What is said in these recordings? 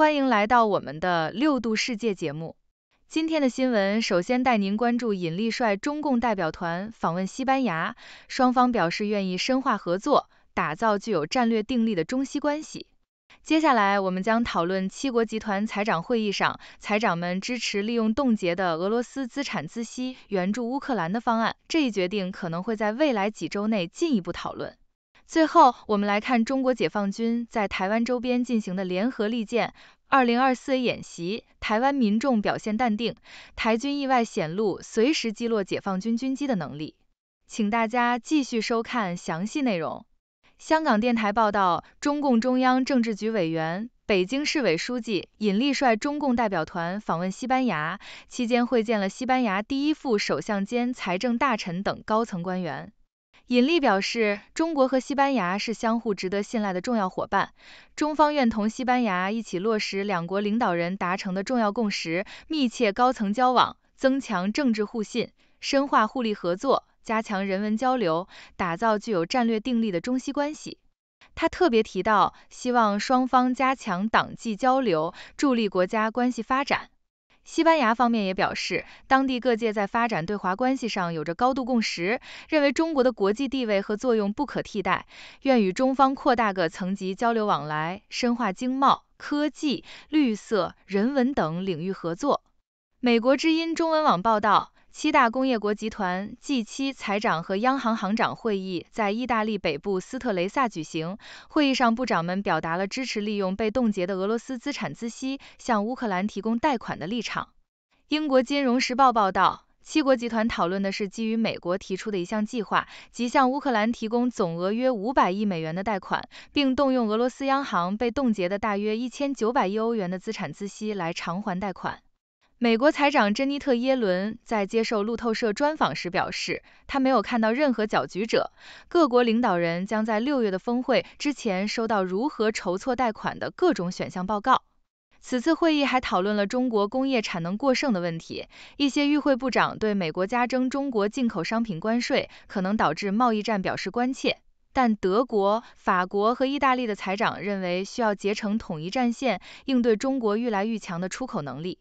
欢迎来到我们的六度世界节目。今天的新闻首先带您关注尹力率中共代表团访问西班牙，双方表示愿意深化合作，打造具有战略定力的中西关系。接下来，我们将讨论七国集团财长会议上，财长们支持利用冻结的俄罗斯资产资息援助乌克兰的方案。这一决定可能会在未来几周内进一步讨论。最后，我们来看中国解放军在台湾周边进行的联合利剑二零二四演习，台湾民众表现淡定，台军意外显露随时击落解放军军机的能力。请大家继续收看详细内容。香港电台报道，中共中央政治局委员、北京市委书记尹力率中共代表团访问西班牙期间，会见了西班牙第一副首相兼财政大臣等高层官员。尹力表示，中国和西班牙是相互值得信赖的重要伙伴，中方愿同西班牙一起落实两国领导人达成的重要共识，密切高层交往，增强政治互信，深化互利合作，加强人文交流，打造具有战略定力的中西关系。他特别提到，希望双方加强党际交流，助力国家关系发展。西班牙方面也表示，当地各界在发展对华关系上有着高度共识，认为中国的国际地位和作用不可替代，愿与中方扩大各层级交流往来，深化经贸、科技、绿色、人文等领域合作。美国之音中文网报道。七大工业国集团 G7 财长和央行行长会议在意大利北部斯特雷萨举行。会议上，部长们表达了支持利用被冻结的俄罗斯资产孳息向乌克兰提供贷款的立场。英国《金融时报》报道，七国集团讨论的是基于美国提出的一项计划，即向乌克兰提供总额约500亿美元的贷款，并动用俄罗斯央行被冻结的大约1900亿欧元的资产孳息来偿还贷款。美国财长珍妮特·耶伦在接受路透社专访时表示，她没有看到任何搅局者。各国领导人将在六月的峰会之前收到如何筹措贷款的各种选项报告。此次会议还讨论了中国工业产能过剩的问题。一些与会部长对美国加征中国进口商品关税可能导致贸易战表示关切，但德国、法国和意大利的财长认为需要结成统一战线应对中国愈来愈强的出口能力。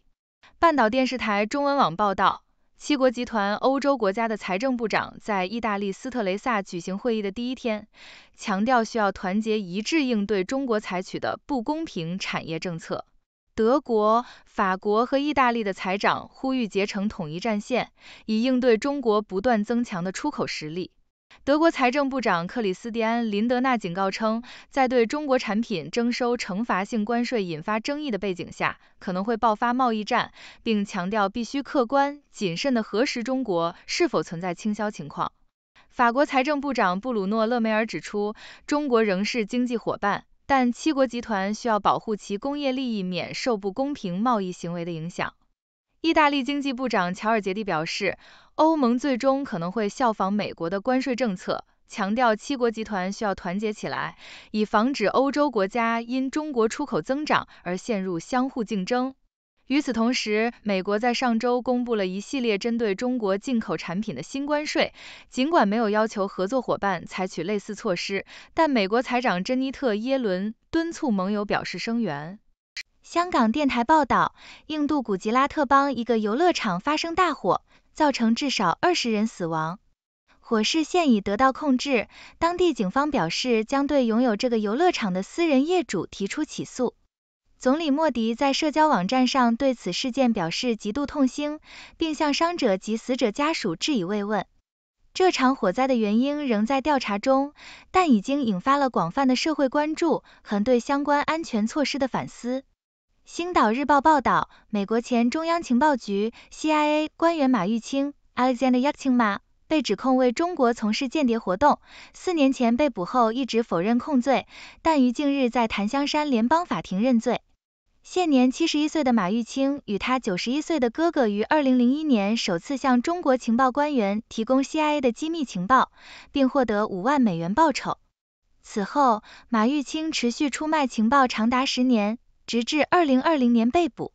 半岛电视台中文网报道，七国集团欧洲国家的财政部长在意大利斯特雷萨举行会议的第一天，强调需要团结一致应对中国采取的不公平产业政策。德国、法国和意大利的财长呼吁结成统一战线，以应对中国不断增强的出口实力。德国财政部长克里斯蒂安林德纳警告称，在对中国产品征收惩罚性关税引发争议的背景下，可能会爆发贸易战，并强调必须客观、谨慎地核实中国是否存在倾销情况。法国财政部长布鲁诺勒梅尔指出，中国仍是经济伙伴，但七国集团需要保护其工业利益免受不公平贸易行为的影响。意大利经济部长乔尔杰蒂表示。欧盟最终可能会效仿美国的关税政策，强调七国集团需要团结起来，以防止欧洲国家因中国出口增长而陷入相互竞争。与此同时，美国在上周公布了一系列针对中国进口产品的新关税，尽管没有要求合作伙伴采取类似措施，但美国财长珍妮特·耶伦敦促盟友表示声援。香港电台报道，印度古吉拉特邦一个游乐场发生大火。造成至少二十人死亡，火势现已得到控制。当地警方表示，将对拥有这个游乐场的私人业主提出起诉。总理莫迪在社交网站上对此事件表示极度痛心，并向伤者及死者家属致以慰问。这场火灾的原因仍在调查中，但已经引发了广泛的社会关注和对相关安全措施的反思。《星岛日报》报道，美国前中央情报局 （CIA） 官员马玉清 （Alexander Yuching Ma） 被指控为中国从事间谍活动。四年前被捕后一直否认控罪，但于近日在檀香山联邦法庭认罪。现年七十一岁的马玉清与他九十一岁的哥哥于二零零一年首次向中国情报官员提供 CIA 的机密情报，并获得五万美元报酬。此后，马玉清持续出卖情报长达十年。直至2020年被捕，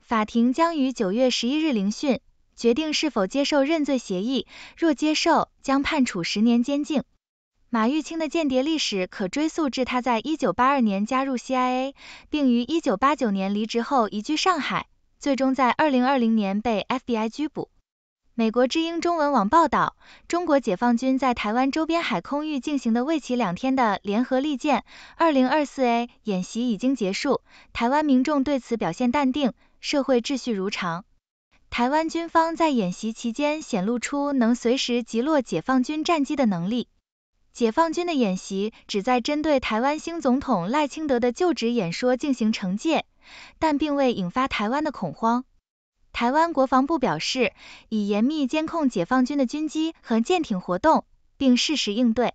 法庭将于9月11日聆讯，决定是否接受认罪协议。若接受，将判处十年监禁。马玉清的间谍历史可追溯至他在1982年加入 CIA，并于1989年离职后移居上海，最终在2020年被 FBI 拘捕。美国之音中文网报道，中国解放军在台湾周边海空域进行的为期两天的联合利剑二零二四 A 演习已经结束，台湾民众对此表现淡定，社会秩序如常。台湾军方在演习期间显露出能随时击落解放军战机的能力。解放军的演习旨在针对台湾新总统赖清德的就职演说进行惩戒，但并未引发台湾的恐慌。台湾国防部表示，已严密监控解放军的军机和舰艇活动，并适时应对。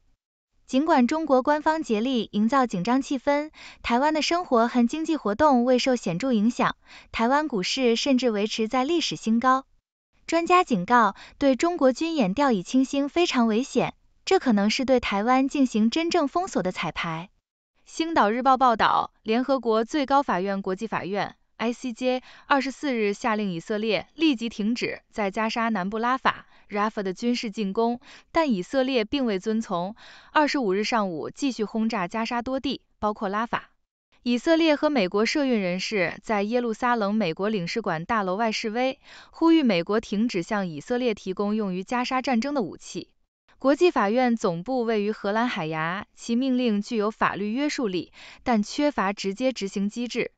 尽管中国官方竭力营造紧张气氛，台湾的生活和经济活动未受显著影响，台湾股市甚至维持在历史新高。专家警告，对中国军演掉以轻心非常危险，这可能是对台湾进行真正封锁的彩排。星岛日报报道，联合国最高法院国际法院。ICJ 二十四日下令以色列立即停止在加沙南部拉法 Rafa 的军事进攻，但以色列并未遵从。二十五日上午继续轰炸加沙多地，包括拉法。以色列和美国涉运人士在耶路撒冷美国领事馆大楼外示威，呼吁美国停止向以色列提供用于加沙战争的武器。国际法院总部位于荷兰海牙，其命令具有法律约束力，但缺乏直接执行机制。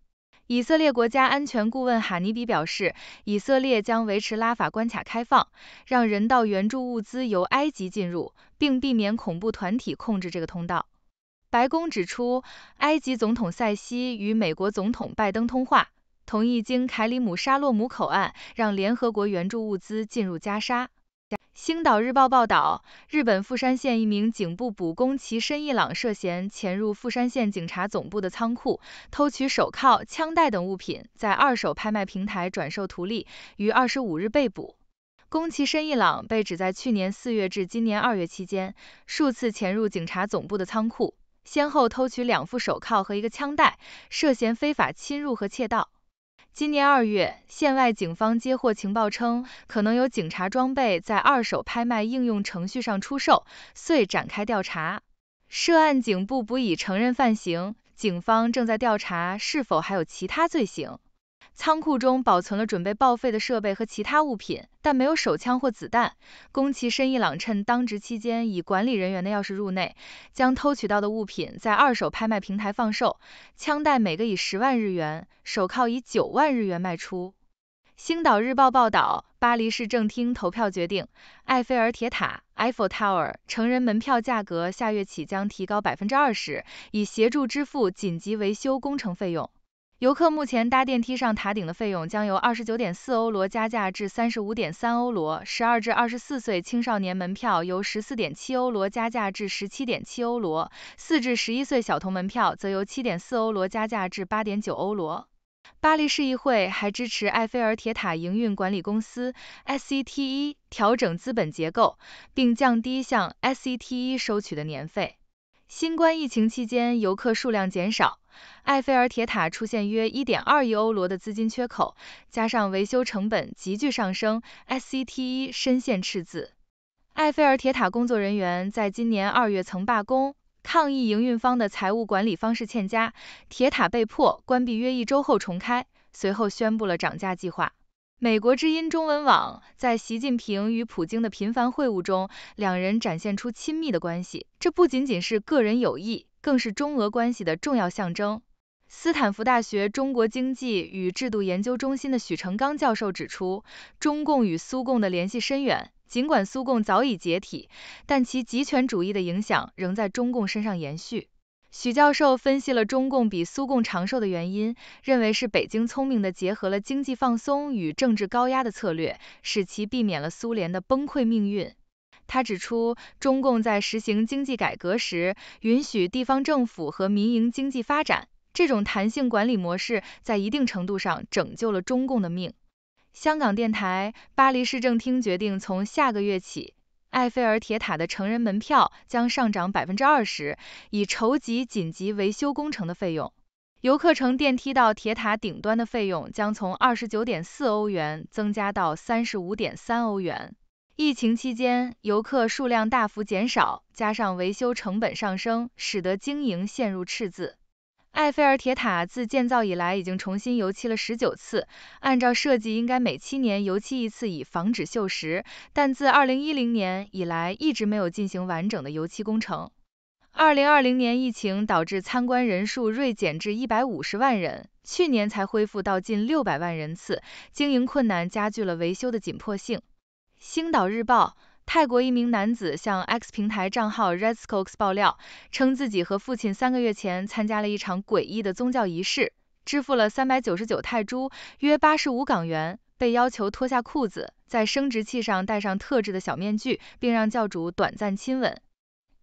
以色列国家安全顾问哈尼比表示，以色列将维持拉法关卡开放，让人道援助物资由埃及进入，并避免恐怖团体控制这个通道。白宫指出，埃及总统塞西与美国总统拜登通话，同意经凯里姆沙洛姆口岸让联合国援助物资进入加沙。星岛日报报道，日本富山县一名警部补宫崎申一朗涉嫌潜入富山县警察总部的仓库，偷取手铐、枪带等物品，在二手拍卖平台转售图利，于二十五日被捕。宫崎申一朗被指在去年四月至今年二月期间，数次潜入警察总部的仓库，先后偷取两副手铐和一个枪带，涉嫌非法侵入和窃盗。今年二月，县外警方接获情报称，可能有警察装备在二手拍卖应用程序上出售，遂展开调查。涉案警部不已承认犯行，警方正在调查是否还有其他罪行。仓库中保存了准备报废的设备和其他物品，但没有手枪或子弹。宫崎伸一朗趁当值期间以管理人员的钥匙入内，将偷取到的物品在二手拍卖平台放售，枪袋每个以十万日元，手铐以九万日元卖出。星岛日报报道，巴黎市政厅投票决定，埃菲尔铁塔 （Eiffel Tower） 成人门票价格下月起将提高百分之二十，以协助支付紧急维修工程费用。游客目前搭电梯上塔顶的费用将由29.4欧罗加价至35.3欧罗，12至24岁青少年门票由14.7欧罗加价至17.7欧罗，4至11岁小童门票则由7.4欧罗加价至8.9欧罗。巴黎市议会还支持埃菲尔铁塔营运管理公司 SCTE 调整资本结构，并降低向 SCTE 收取的年费。新冠疫情期间，游客数量减少。埃菲尔铁塔出现约1.2亿欧罗的资金缺口，加上维修成本急剧上升，SCTE 深陷赤字。埃菲尔铁塔工作人员在今年二月曾罢工，抗议营运方的财务管理方式欠佳，铁塔被迫关闭约一周后重开，随后宣布了涨价计划。美国之音中文网在习近平与普京的频繁会晤中，两人展现出亲密的关系，这不仅仅是个人友谊。更是中俄关系的重要象征。斯坦福大学中国经济与制度研究中心的许成钢教授指出，中共与苏共的联系深远，尽管苏共早已解体，但其极权主义的影响仍在中共身上延续。许教授分析了中共比苏共长寿的原因，认为是北京聪明地结合了经济放松与政治高压的策略，使其避免了苏联的崩溃命运。他指出，中共在实行经济改革时，允许地方政府和民营经济发展，这种弹性管理模式在一定程度上拯救了中共的命。香港电台，巴黎市政厅决定从下个月起，埃菲尔铁塔的成人门票将上涨百分之二十，以筹集紧急维修工程的费用。游客乘电梯到铁塔顶端的费用将从二十九点四欧元增加到三十五点三欧元。疫情期间，游客数量大幅减少，加上维修成本上升，使得经营陷入赤字。埃菲尔铁塔自建造以来已经重新油漆了十九次，按照设计应该每七年油漆一次以防止锈蚀，但自2010年以来一直没有进行完整的油漆工程。2020年疫情导致参观人数锐减至150万人，去年才恢复到近600万人次，经营困难加剧了维修的紧迫性。《星岛日报》：泰国一名男子向 X 平台账号 Redcocks 爆料，称自己和父亲三个月前参加了一场诡异的宗教仪式，支付了399泰铢（约85港元），被要求脱下裤子，在生殖器上戴上特制的小面具，并让教主短暂亲吻。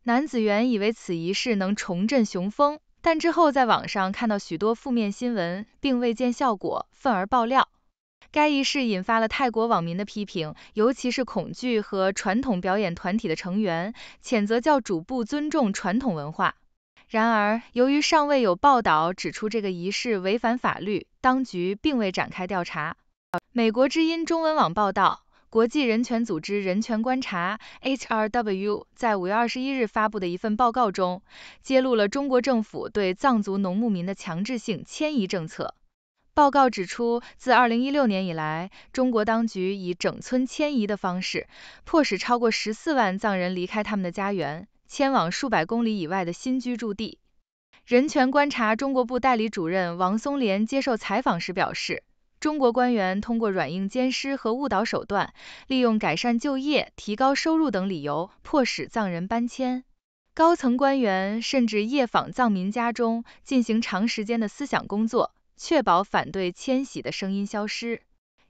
男子原以为此仪式能重振雄风，但之后在网上看到许多负面新闻，并未见效果，愤而爆料。该仪式引发了泰国网民的批评，尤其是恐惧和传统表演团体的成员，谴责教主不尊重传统文化。然而，由于尚未有报道指出这个仪式违反法律，当局并未展开调查。美国之音中文网报道，国际人权组织人权观察 （HRW） 在五月二十一日发布的一份报告中，揭露了中国政府对藏族农牧民的强制性迁移政策。报告指出，自2016年以来，中国当局以整村迁移的方式，迫使超过14万藏人离开他们的家园，迁往数百公里以外的新居住地。人权观察中国部代理主任王松莲接受采访时表示，中国官员通过软硬兼施和误导手段，利用改善就业、提高收入等理由，迫使藏人搬迁。高层官员甚至夜访藏民家中，进行长时间的思想工作。确保反对迁徙的声音消失。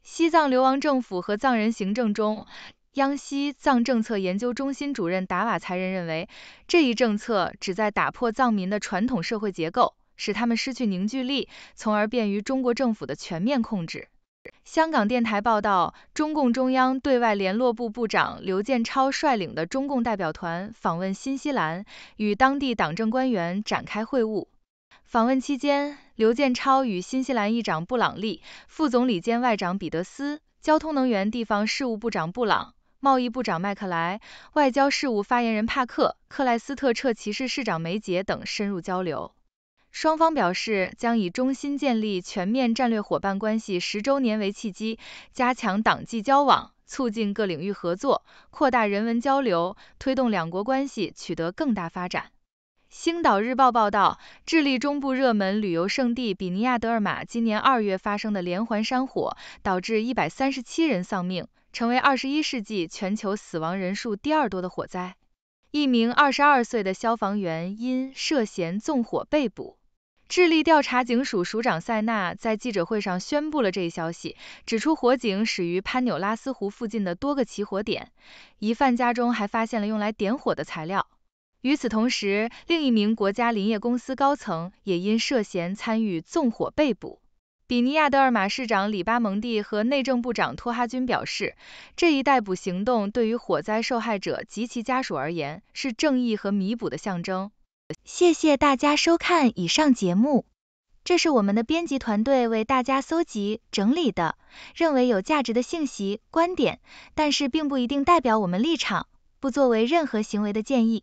西藏流亡政府和藏人行政中央西藏政策研究中心主任达瓦才仁认为，这一政策旨在打破藏民的传统社会结构，使他们失去凝聚力，从而便于中国政府的全面控制。香港电台报道，中共中央对外联络部部长刘建超率领的中共代表团访问新西兰，与当地党政官员展开会晤。访问期间，刘建超与新西兰议长布朗利、副总理兼外长彼得斯、交通能源地方事务部长布朗、贸易部长麦克莱、外交事务发言人帕克、克莱斯特彻奇市市长梅杰等深入交流。双方表示，将以中新建立全面战略伙伴关系十周年为契机，加强党际交往，促进各领域合作，扩大人文交流，推动两国关系取得更大发展。《星岛日报》报道，智利中部热门旅游胜地比尼亚德尔玛今年二月发生的连环山火，导致一百三十七人丧命，成为二十一世纪全球死亡人数第二多的火灾。一名二十二岁的消防员因涉嫌纵火被捕。智利调查警署署长塞纳在记者会上宣布了这一消息，指出火警始于潘纽拉斯湖附近的多个起火点，疑犯家中还发现了用来点火的材料。与此同时，另一名国家林业公司高层也因涉嫌参与纵火被捕。比尼亚德尔马市长里巴蒙蒂和内政部长托哈军表示，这一逮捕行动对于火灾受害者及其家属而言是正义和弥补的象征。谢谢大家收看以上节目，这是我们的编辑团队为大家搜集整理的，认为有价值的信息观点，但是并不一定代表我们立场，不作为任何行为的建议。